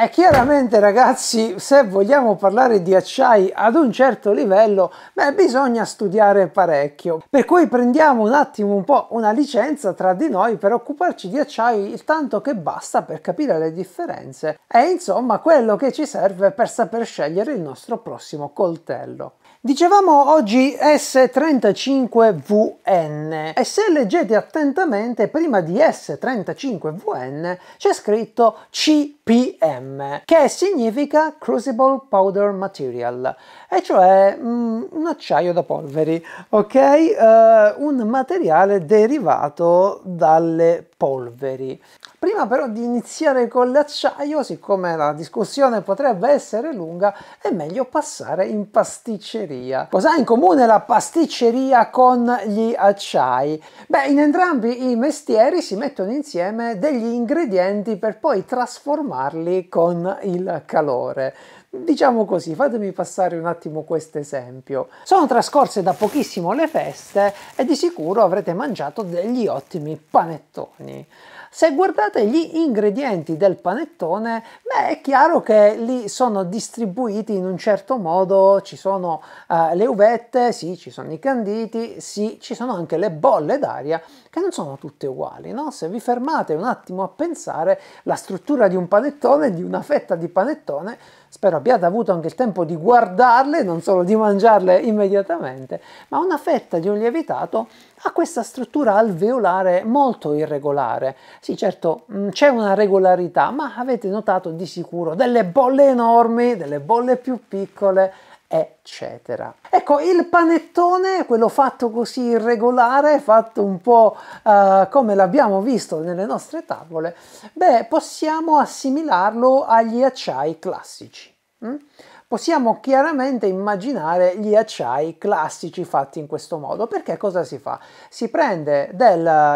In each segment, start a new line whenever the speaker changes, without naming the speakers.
E chiaramente ragazzi, se vogliamo parlare di acciai ad un certo livello, beh, bisogna studiare parecchio. Per cui prendiamo un attimo un po' una licenza tra di noi per occuparci di acciai il tanto che basta per capire le differenze e insomma quello che ci serve per saper scegliere il nostro prossimo coltello. Dicevamo oggi S35VN e se leggete attentamente prima di S35VN c'è scritto CPM che significa Crucible Powder Material e cioè mm, un acciaio da polveri, ok? Uh, un materiale derivato dalle polveri. Prima però di iniziare con l'acciaio, siccome la discussione potrebbe essere lunga, è meglio passare in pasticceria. Cos'ha in comune la pasticceria con gli acciai? Beh, in entrambi i mestieri si mettono insieme degli ingredienti per poi trasformarli con il calore. Diciamo così, fatemi passare un attimo questo esempio. Sono trascorse da pochissimo le feste e di sicuro avrete mangiato degli ottimi panettoni. Se guardate gli ingredienti del panettone, beh, è chiaro che lì sono distribuiti in un certo modo, ci sono eh, le uvette, sì, ci sono i canditi, sì, ci sono anche le bolle d'aria che non sono tutte uguali, no? Se vi fermate un attimo a pensare, la struttura di un panettone, di una fetta di panettone Spero abbiate avuto anche il tempo di guardarle, non solo di mangiarle immediatamente, ma una fetta di un lievitato ha questa struttura alveolare molto irregolare. Sì, certo, mm, c'è una regolarità, ma avete notato di sicuro delle bolle enormi, delle bolle più piccole eccetera. Ecco, il panettone, quello fatto così irregolare, fatto un po' uh, come l'abbiamo visto nelle nostre tavole, beh, possiamo assimilarlo agli acciai classici. Mm? possiamo chiaramente immaginare gli acciai classici fatti in questo modo. Perché cosa si fa? Si, del,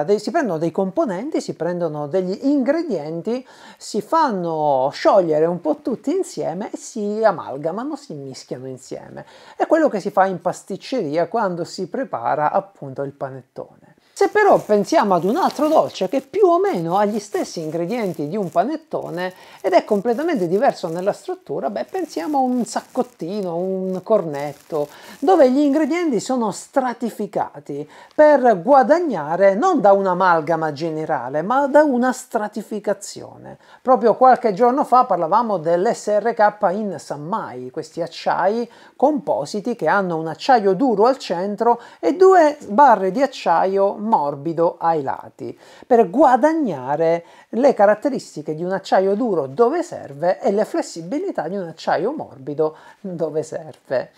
dei, si prendono dei componenti, si prendono degli ingredienti, si fanno sciogliere un po' tutti insieme e si amalgamano, si mischiano insieme. È quello che si fa in pasticceria quando si prepara appunto il panettone. Se però pensiamo ad un altro dolce che più o meno ha gli stessi ingredienti di un panettone ed è completamente diverso nella struttura, beh, pensiamo a un saccottino, un cornetto, dove gli ingredienti sono stratificati per guadagnare non da un'amalgama generale, ma da una stratificazione. Proprio qualche giorno fa parlavamo dell'SRK in Sammai, questi acciai compositi che hanno un acciaio duro al centro e due barre di acciaio morbido ai lati per guadagnare le caratteristiche di un acciaio duro dove serve e la flessibilità di un acciaio morbido dove serve.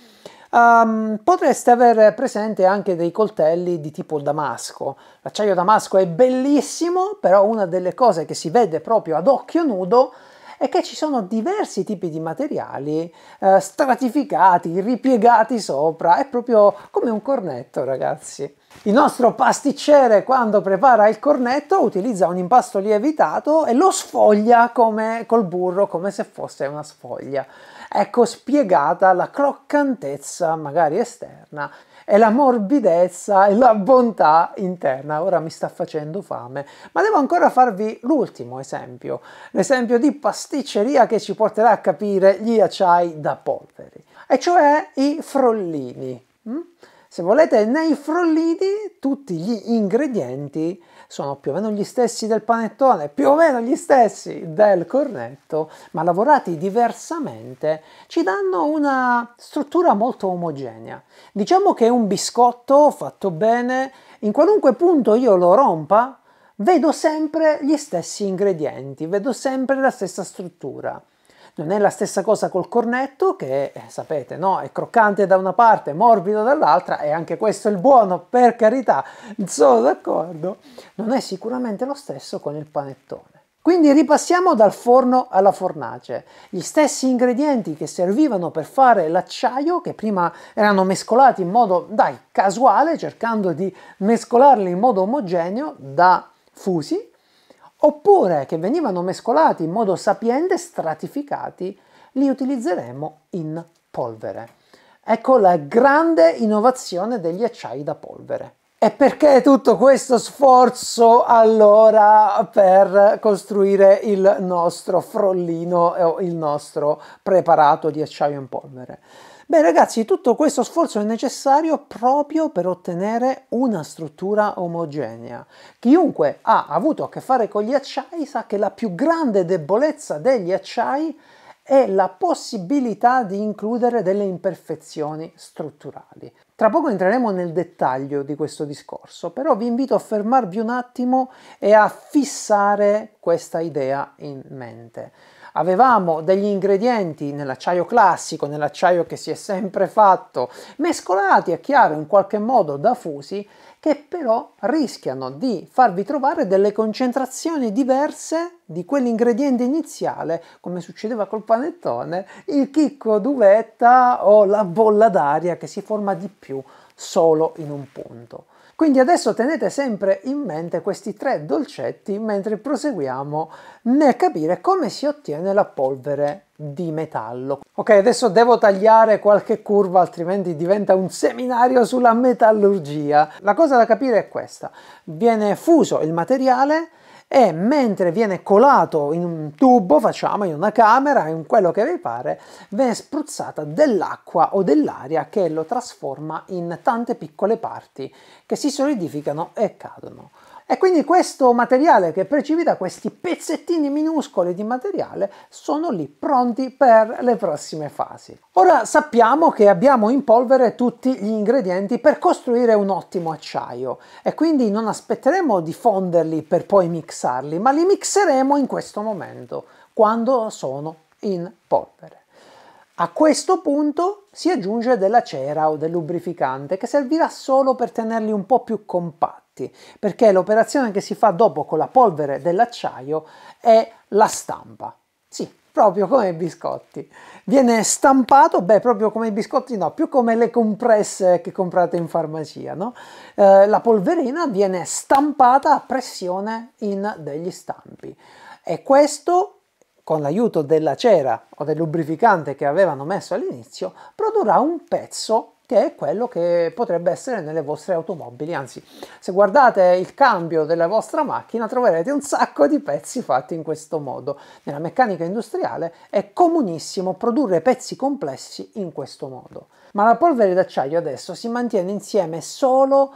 Um, potreste avere presente anche dei coltelli di tipo damasco. L'acciaio damasco è bellissimo, però una delle cose che si vede proprio ad occhio nudo è che ci sono diversi tipi di materiali eh, stratificati, ripiegati sopra, è proprio come un cornetto, ragazzi. Il nostro pasticcere quando prepara il cornetto utilizza un impasto lievitato e lo sfoglia come col burro, come se fosse una sfoglia. Ecco spiegata la croccantezza magari esterna e la morbidezza e la bontà interna. Ora mi sta facendo fame, ma devo ancora farvi l'ultimo esempio, l'esempio di pasticceria che ci porterà a capire gli acciai da polveri, e cioè i frollini. Mm? Se volete, nei frolliti tutti gli ingredienti sono più o meno gli stessi del panettone, più o meno gli stessi del cornetto, ma lavorati diversamente ci danno una struttura molto omogenea. Diciamo che un biscotto fatto bene, in qualunque punto io lo rompa, vedo sempre gli stessi ingredienti, vedo sempre la stessa struttura. Non è la stessa cosa col cornetto che eh, sapete, no, è croccante da una parte, morbido dall'altra e anche questo è il buono, per carità, sono d'accordo. Non è sicuramente lo stesso con il panettone. Quindi ripassiamo dal forno alla fornace. Gli stessi ingredienti che servivano per fare l'acciaio, che prima erano mescolati in modo, dai, casuale, cercando di mescolarli in modo omogeneo, da fusi, oppure che venivano mescolati in modo sapiente, stratificati, li utilizzeremo in polvere. Ecco la grande innovazione degli acciai da polvere. E perché tutto questo sforzo allora per costruire il nostro frollino o il nostro preparato di acciaio in polvere? Beh ragazzi, tutto questo sforzo è necessario proprio per ottenere una struttura omogenea. Chiunque ha avuto a che fare con gli acciai sa che la più grande debolezza degli acciai è la possibilità di includere delle imperfezioni strutturali. Tra poco entreremo nel dettaglio di questo discorso, però vi invito a fermarvi un attimo e a fissare questa idea in mente avevamo degli ingredienti nell'acciaio classico, nell'acciaio che si è sempre fatto, mescolati, è chiaro, in qualche modo da fusi, che però rischiano di farvi trovare delle concentrazioni diverse di quell'ingrediente iniziale, come succedeva col panettone, il chicco d'uvetta o la bolla d'aria che si forma di più solo in un punto. Quindi adesso tenete sempre in mente questi tre dolcetti mentre proseguiamo nel capire come si ottiene la polvere di metallo. Ok, adesso devo tagliare qualche curva altrimenti diventa un seminario sulla metallurgia. La cosa da capire è questa. Viene fuso il materiale e mentre viene colato in un tubo, facciamo in una camera, in quello che vi pare, viene spruzzata dell'acqua o dell'aria che lo trasforma in tante piccole parti che si solidificano e cadono. E quindi questo materiale che precipita, questi pezzettini minuscoli di materiale, sono lì pronti per le prossime fasi. Ora sappiamo che abbiamo in polvere tutti gli ingredienti per costruire un ottimo acciaio e quindi non aspetteremo di fonderli per poi mixarli, ma li mixeremo in questo momento, quando sono in polvere. A questo punto si aggiunge della cera o del lubrificante che servirà solo per tenerli un po' più compatti, perché l'operazione che si fa dopo con la polvere dell'acciaio è la stampa. Sì, proprio come i biscotti. Viene stampato, beh, proprio come i biscotti no, più come le compresse che comprate in farmacia, no? Eh, la polverina viene stampata a pressione in degli stampi. E questo con l'aiuto della cera o del lubrificante che avevano messo all'inizio, produrrà un pezzo che è quello che potrebbe essere nelle vostre automobili. Anzi, se guardate il cambio della vostra macchina troverete un sacco di pezzi fatti in questo modo. Nella meccanica industriale è comunissimo produrre pezzi complessi in questo modo. Ma la polvere d'acciaio adesso si mantiene insieme solo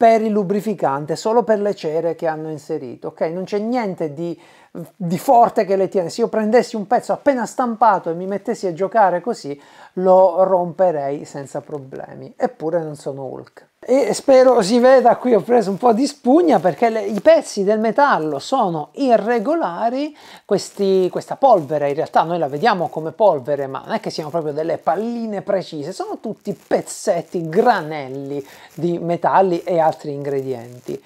per il lubrificante, solo per le cere che hanno inserito, ok? Non c'è niente di, di, forte che le tiene. Se io prendessi un pezzo appena stampato e mi mettessi a giocare così, lo romperei senza problemi. Eppure non sono Hulk e spero si veda qui ho preso un po' di spugna perché le, i pezzi del metallo sono irregolari questi, questa polvere in realtà noi la vediamo come polvere ma non è che siano proprio delle palline precise sono tutti pezzetti granelli di metalli e altri ingredienti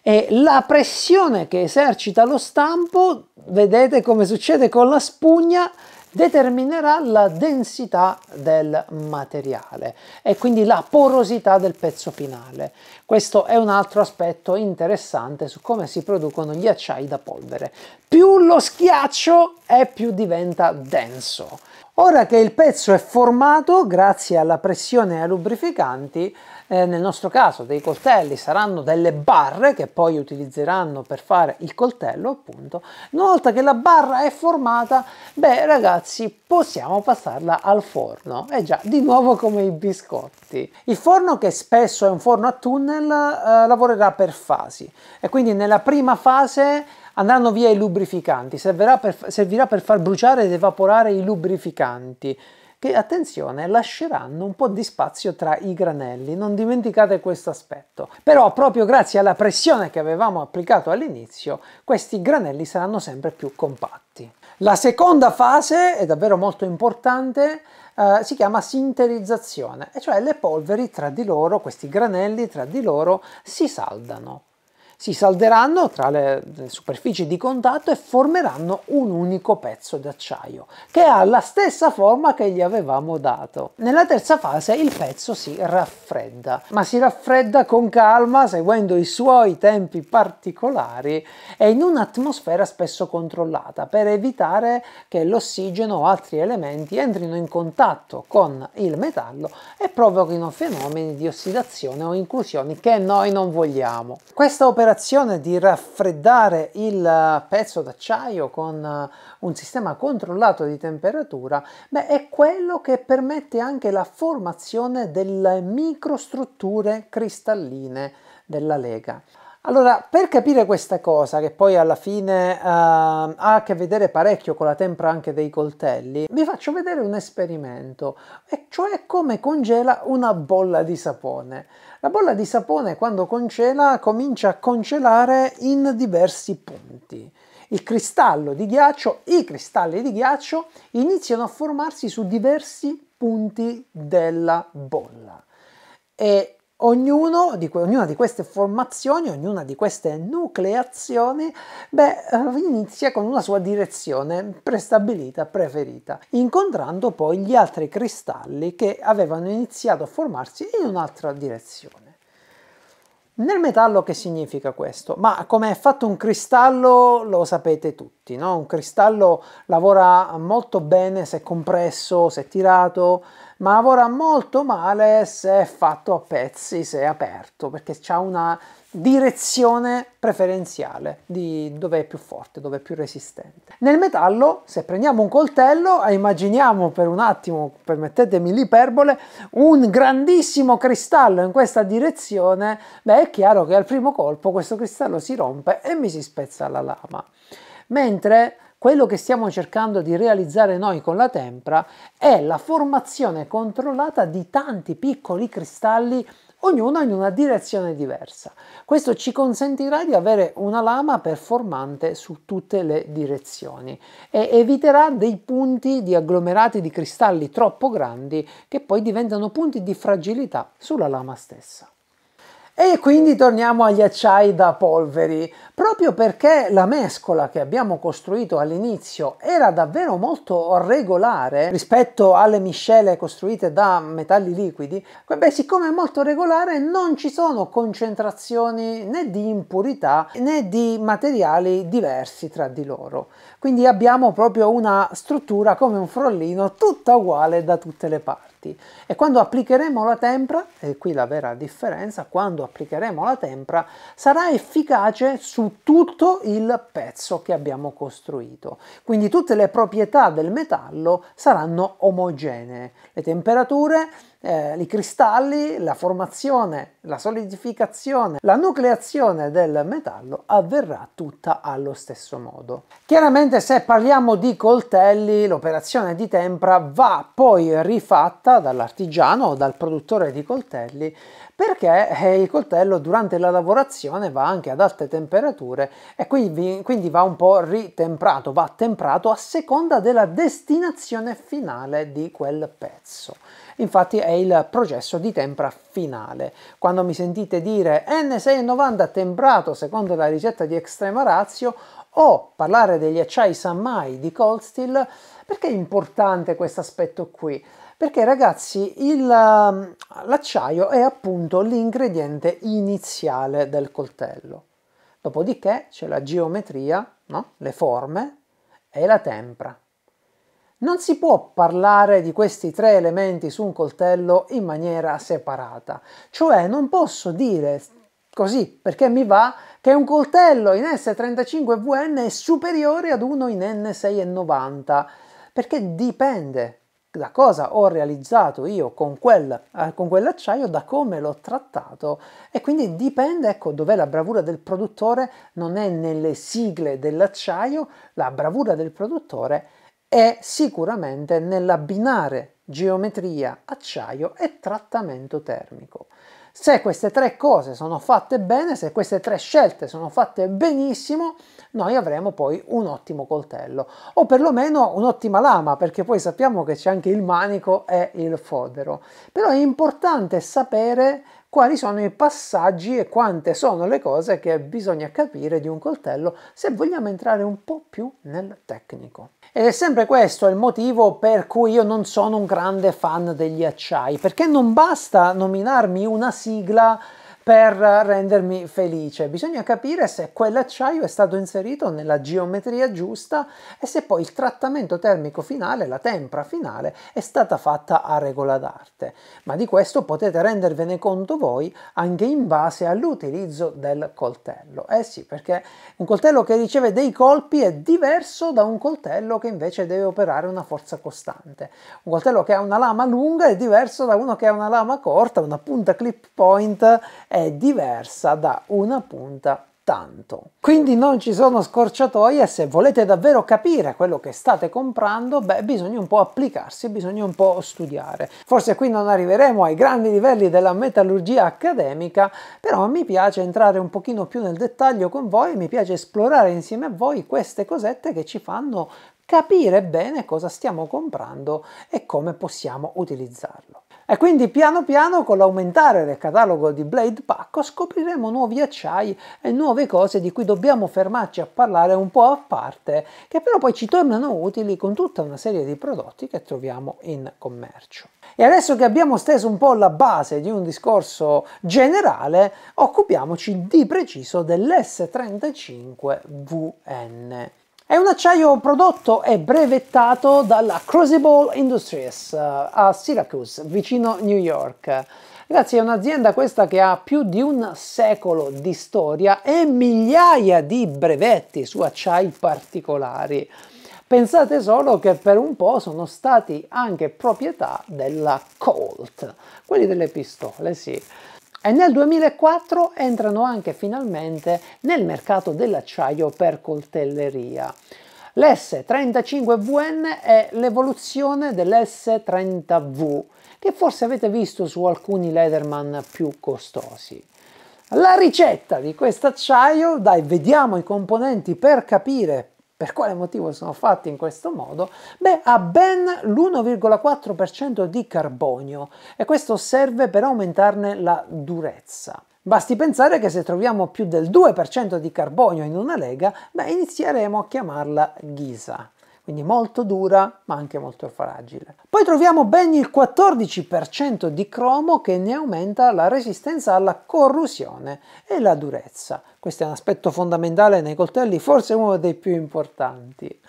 e la pressione che esercita lo stampo vedete come succede con la spugna determinerà la densità del materiale e quindi la porosità del pezzo finale. Questo è un altro aspetto interessante su come si producono gli acciai da polvere. Più lo schiaccio e più diventa denso. Ora che il pezzo è formato, grazie alla pressione e ai lubrificanti, eh, nel nostro caso dei coltelli saranno delle barre che poi utilizzeranno per fare il coltello appunto, una volta che la barra è formata, beh ragazzi possiamo passarla al forno, è eh già di nuovo come i biscotti. Il forno che spesso è un forno a tunnel eh, lavorerà per fasi e quindi nella prima fase andranno via i lubrificanti, servirà per, servirà per far bruciare ed evaporare i lubrificanti che, attenzione, lasceranno un po' di spazio tra i granelli, non dimenticate questo aspetto. Però proprio grazie alla pressione che avevamo applicato all'inizio, questi granelli saranno sempre più compatti. La seconda fase è davvero molto importante, eh, si chiama sinterizzazione, e cioè le polveri tra di loro, questi granelli tra di loro, si saldano si salderanno tra le, le superfici di contatto e formeranno un unico pezzo d'acciaio che ha la stessa forma che gli avevamo dato. Nella terza fase il pezzo si raffredda, ma si raffredda con calma seguendo i suoi tempi particolari e in un'atmosfera spesso controllata per evitare che l'ossigeno o altri elementi entrino in contatto con il metallo e provochino fenomeni di ossidazione o inclusioni che noi non vogliamo. Questa operazione operazione di raffreddare il eh, pezzo d'acciaio con eh, un sistema controllato di temperatura beh, è quello che permette anche la formazione delle microstrutture cristalline della lega. Allora, per capire questa cosa, che poi alla fine uh, ha a che vedere parecchio con la tempra anche dei coltelli, vi faccio vedere un esperimento, e cioè come congela una bolla di sapone. La bolla di sapone quando congela comincia a congelare in diversi punti. Il cristallo di ghiaccio, i cristalli di ghiaccio iniziano a formarsi su diversi punti della bolla e Ognuno di ognuna di queste formazioni, ognuna di queste nucleazioni, beh, eh, inizia con una sua direzione prestabilita, preferita, incontrando poi gli altri cristalli che avevano iniziato a formarsi in un'altra direzione. Nel metallo che significa questo? Ma come è fatto un cristallo lo sapete tutti, no? Un cristallo lavora molto bene se compresso, se tirato, ma lavora molto male se è fatto a pezzi, se è aperto, perché ha una direzione preferenziale di dove è più forte, dove è più resistente. Nel metallo, se prendiamo un coltello e immaginiamo per un attimo, permettetemi l'iperbole, un grandissimo cristallo in questa direzione, beh è chiaro che al primo colpo questo cristallo si rompe e mi si spezza la lama. Mentre quello che stiamo cercando di realizzare noi con la tempra è la formazione controllata di tanti piccoli cristalli ognuno in una direzione diversa. Questo ci consentirà di avere una lama performante su tutte le direzioni e eviterà dei punti di agglomerati di cristalli troppo grandi che poi diventano punti di fragilità sulla lama stessa. E quindi torniamo agli acciai da polveri, proprio perché la mescola che abbiamo costruito all'inizio era davvero molto regolare rispetto alle miscele costruite da metalli liquidi, beh, siccome è molto regolare non ci sono concentrazioni né di impurità né di materiali diversi tra di loro. Quindi abbiamo proprio una struttura come un frollino tutta uguale da tutte le parti piatti. E quando applicheremo la tempra, e qui la vera differenza, quando applicheremo la tempra sarà efficace su tutto il pezzo che abbiamo costruito. Quindi tutte le proprietà del metallo saranno omogenee. Le temperature eh, i cristalli, la formazione, la solidificazione, la nucleazione del metallo avverrà tutta allo stesso modo. Chiaramente se parliamo di coltelli, l'operazione di tempra va poi rifatta dall'artigiano o dal produttore di coltelli perché eh, il coltello durante la lavorazione va anche ad alte temperature e quindi, quindi va un po' ritemprato, va temprato a seconda della destinazione finale di quel pezzo infatti è il processo di tempra finale. Quando mi sentite dire eh, N690 temprato secondo la ricetta di Extrema Ratio o parlare degli acciai Sammai di Cold Steel, perché è importante questo aspetto qui? Perché ragazzi il, um, l'acciaio è appunto l'ingrediente iniziale del coltello. Dopodiché c'è la geometria, no? le forme e la tempra. Non si può parlare di questi tre elementi su un coltello in maniera separata, cioè non posso dire così perché mi va che un coltello in S35VN è superiore ad uno in N690 perché dipende da cosa ho realizzato io con, quel, eh, con quell'acciaio, da come l'ho trattato e quindi dipende, ecco dov'è la bravura del produttore, non è nelle sigle dell'acciaio, la bravura del produttore è è sicuramente nell'abbinare geometria, acciaio e trattamento termico. Se queste tre cose sono fatte bene, se queste tre scelte sono fatte benissimo, noi avremo poi un ottimo coltello o perlomeno un'ottima lama, perché poi sappiamo che c'è anche il manico e il fodero. Però è importante sapere quali sono i passaggi e quante sono le cose che bisogna capire di un coltello se vogliamo entrare un po' più nel tecnico. Ed è sempre questo il motivo per cui io non sono un grande fan degli acciai, perché non basta nominarmi una sigla per rendermi felice. Bisogna capire se quell'acciaio è stato inserito nella geometria giusta e se poi il trattamento termico finale, la tempra finale, è stata fatta a regola d'arte. Ma di questo potete rendervene conto voi anche in base all'utilizzo del coltello. Eh sì, perché un coltello che riceve dei colpi è diverso da un coltello che invece deve operare una forza costante. Un coltello che ha una lama lunga è diverso da uno che ha una lama corta, una punta clip point è diversa da una punta tanto. Quindi non ci sono scorciatoie, se volete davvero capire quello che state comprando, beh, bisogna un po' applicarsi, bisogna un po' studiare. Forse qui non arriveremo ai grandi livelli della metallurgia accademica, però mi piace entrare un pochino più nel dettaglio con voi, mi piace esplorare insieme a voi queste cosette che ci fanno capire bene cosa stiamo comprando e come possiamo utilizzarlo. E quindi piano piano con l'aumentare del catalogo di Blade Pack scopriremo nuovi acciai e nuove cose di cui dobbiamo fermarci a parlare un po' a parte, che però poi ci tornano utili con tutta una serie di prodotti che troviamo in commercio. E adesso che abbiamo steso un po' la base di un discorso generale, occupiamoci di preciso dell'S35VN. È un acciaio prodotto e brevettato dalla Crucible Industries eh, a Syracuse, vicino New York. Ragazzi, è un'azienda questa che ha più di un secolo di storia e migliaia di brevetti su acciai particolari. Pensate solo che per un po' sono stati anche proprietà della Colt, quelli delle pistole, sì e nel 2004 entrano anche finalmente nel mercato dell'acciaio per coltelleria. L'S35VN è l'evoluzione dell'S30V, che forse avete visto su alcuni Leatherman più costosi. La ricetta di questo acciaio, dai, vediamo i componenti per capire per quale motivo sono fatti in questo modo? Beh, ha ben l'1,4% di carbonio e questo serve per aumentarne la durezza. Basti pensare che se troviamo più del 2% di carbonio in una lega, beh, inizieremo a chiamarla ghisa quindi molto dura ma anche molto fragile. Poi troviamo ben il 14% di cromo che ne aumenta la resistenza alla corrosione e la durezza questo è un aspetto fondamentale nei coltelli, forse uno dei più importanti.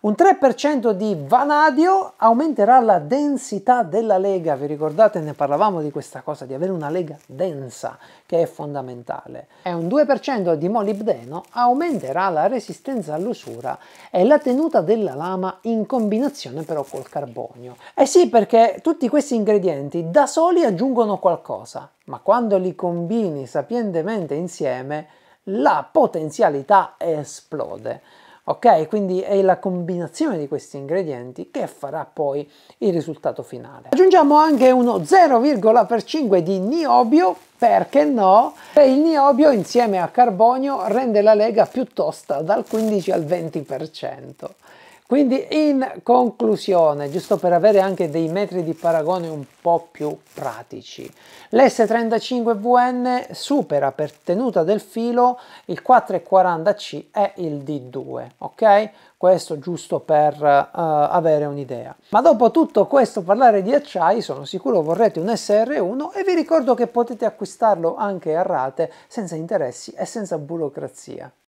Un 3% di vanadio aumenterà la densità della lega, vi ricordate ne parlavamo di questa cosa, di avere una lega densa che è fondamentale. E un 2% di molibdeno aumenterà la resistenza all'usura e la tenuta della lama in combinazione però col carbonio. Eh sì perché tutti questi ingredienti da soli aggiungono qualcosa, ma quando li combini sapientemente insieme la potenzialità esplode. Ok? Quindi è la combinazione di questi ingredienti che farà poi il risultato finale. Aggiungiamo anche uno 0,5 di niobio, perché no? E il niobio insieme a carbonio rende la lega più tosta dal 15 al 20%. Quindi in conclusione, giusto per avere anche dei metri di paragone un po' più pratici, l'S35VN supera per tenuta del filo il 440C e il D2, ok? Questo giusto per uh, avere un'idea. Ma dopo tutto questo parlare di acciai, sono sicuro vorrete un SR1 e vi ricordo che potete acquistarlo anche a rate senza interessi e senza burocrazia.